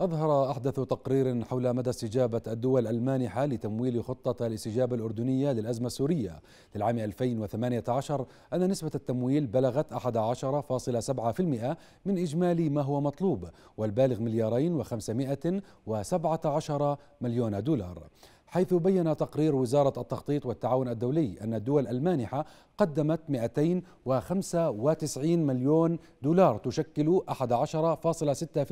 أظهر أحدث تقرير حول مدى استجابة الدول المانحة لتمويل خطة الاستجابة الأردنية للأزمة السورية للعام 2018 أن نسبة التمويل بلغت 11.7% من إجمالي ما هو مطلوب والبالغ مليارين و517 مليون دولار حيث بين تقرير وزارة التخطيط والتعاون الدولي أن الدول المانحة قدمت 295 مليون دولار تشكل 11.6%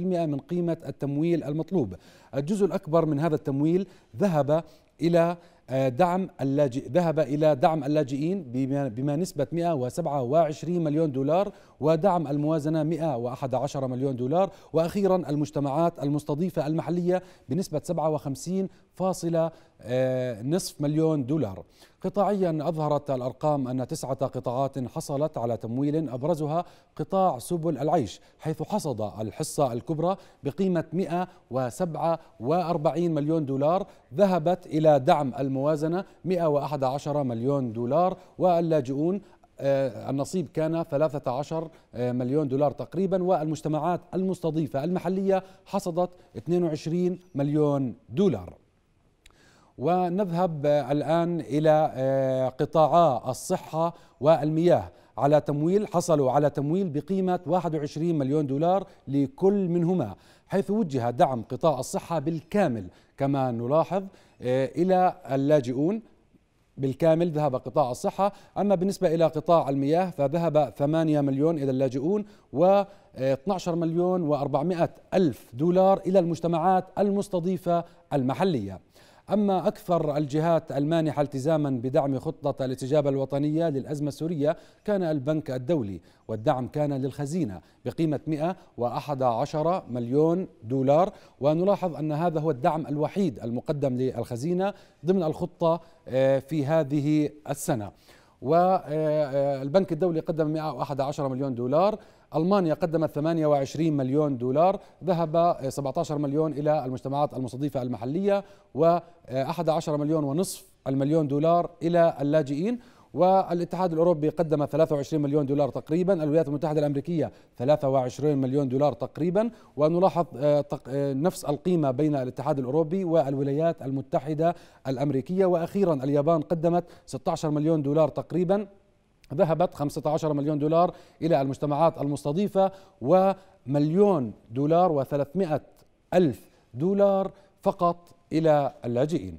من قيمة التمويل المطلوب الجزء الأكبر من هذا التمويل ذهب إلى آه، دعم اللاجئ ذهب إلى دعم اللاجئين بما نسبة 127 مليون دولار ودعم الموازنة 111 مليون دولار وأخيرا المجتمعات المستضيفة المحلية بنسبة 57 فاصلة آه، نصف مليون دولار قطاعيا أظهرت الأرقام أن تسعة قطاعات حصلت على تمويل أبرزها قطاع سبل العيش حيث حصد الحصة الكبرى بقيمة 147 مليون دولار ذهبت إلى دعم الموازنة 111 مليون دولار واللاجئون آه، النصيب كان 13 آه، مليون دولار تقريبا والمجتمعات المستضيفة المحلية حصدت 22 مليون دولار ونذهب الآن إلى آه، قطاعا الصحة والمياه على تمويل حصلوا على تمويل بقيمة 21 مليون دولار لكل منهما حيث وجه دعم قطاع الصحة بالكامل كما نلاحظ آه، إلى اللاجئون بالكامل ذهب قطاع الصحة أما بالنسبة إلى قطاع المياه فذهب 8 مليون إلى اللاجئون و 12 آه، مليون و400 ألف دولار إلى المجتمعات المستضيفة المحلية أما أكثر الجهات المانحة التزاما بدعم خطة الاستجابة الوطنية للأزمة السورية كان البنك الدولي والدعم كان للخزينة بقيمة 111 مليون دولار ونلاحظ أن هذا هو الدعم الوحيد المقدم للخزينة ضمن الخطة آه، في هذه السنة والبنك آه، آه، الدولي قدم 111 مليون دولار ألمانيا قدمت 28 مليون دولار ذهب 17 آه، مليون إلى المجتمعات المستضيفة المحلية و11 مليون ونصف المليون دولار إلى اللاجئين والاتحاد الاوروبي قدم 23 مليون دولار تقريبا الولايات المتحده الامريكيه 23 مليون دولار تقريبا ونلاحظ آه، آه، نفس القيمه بين الاتحاد الاوروبي والولايات المتحده الامريكيه واخيرا اليابان قدمت 16 مليون دولار تقريبا ذهبت 15 مليون دولار الى المجتمعات المستضيفه ومليون دولار و300 الف دولار فقط الى اللاجئين